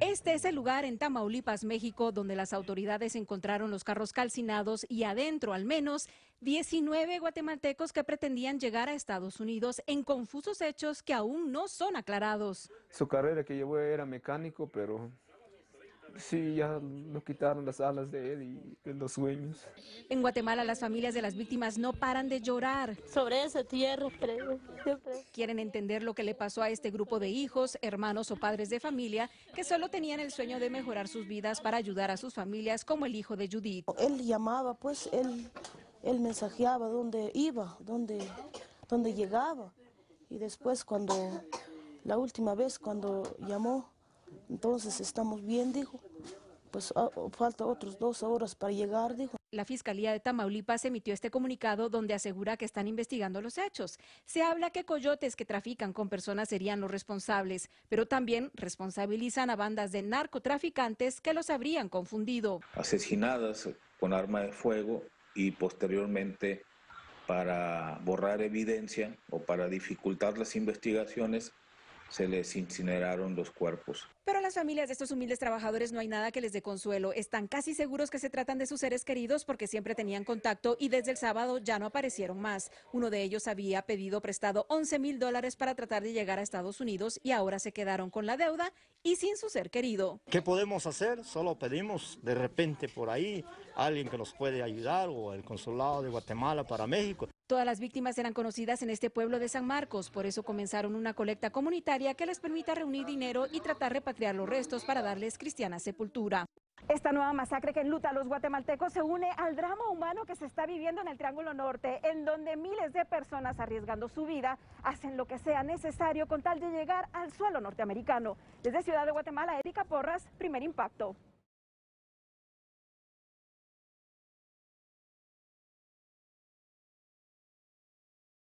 Este es el lugar en Tamaulipas, México, donde las autoridades encontraron los carros calcinados y adentro al menos 19 guatemaltecos que pretendían llegar a Estados Unidos en confusos hechos que aún no son aclarados. Su carrera que llevó era mecánico, pero Sí, ya nos quitaron las alas de él y los sueños. En Guatemala las familias de las víctimas no paran de llorar. Sobre esa tierra, Quieren entender lo que le pasó a este grupo de hijos, hermanos o padres de familia que solo tenían el sueño de mejorar sus vidas para ayudar a sus familias, como el hijo de Judith. Él llamaba, pues él, él mensajeaba dónde iba, dónde, dónde llegaba. Y después cuando, la última vez cuando llamó, entonces estamos bien, dijo. Pues ah, falta otros dos horas para llegar, dijo. La Fiscalía de Tamaulipas emitió este comunicado donde asegura que están investigando los hechos. Se habla que coyotes que trafican con personas serían los responsables, pero también responsabilizan a bandas de narcotraficantes que los habrían confundido. Asesinadas con arma de fuego y posteriormente para borrar evidencia o para dificultar las investigaciones, se les incineraron los cuerpos. Pero a las familias de estos humildes trabajadores no hay nada que les dé consuelo. Están casi seguros que se tratan de sus seres queridos porque siempre tenían contacto y desde el sábado ya no aparecieron más. Uno de ellos había pedido prestado 11 mil dólares para tratar de llegar a Estados Unidos y ahora se quedaron con la deuda y sin su ser querido. ¿Qué podemos hacer? Solo pedimos de repente por ahí alguien que nos puede ayudar o el consulado de Guatemala para México. Todas las víctimas eran conocidas en este pueblo de San Marcos, por eso comenzaron una colecta comunitaria que les permita reunir dinero y tratar de repatriar los restos para darles cristiana sepultura. Esta nueva masacre que enluta a los guatemaltecos se une al drama humano que se está viviendo en el Triángulo Norte, en donde miles de personas arriesgando su vida hacen lo que sea necesario con tal de llegar al suelo norteamericano. Desde Ciudad de Guatemala, Erika Porras, primer impacto.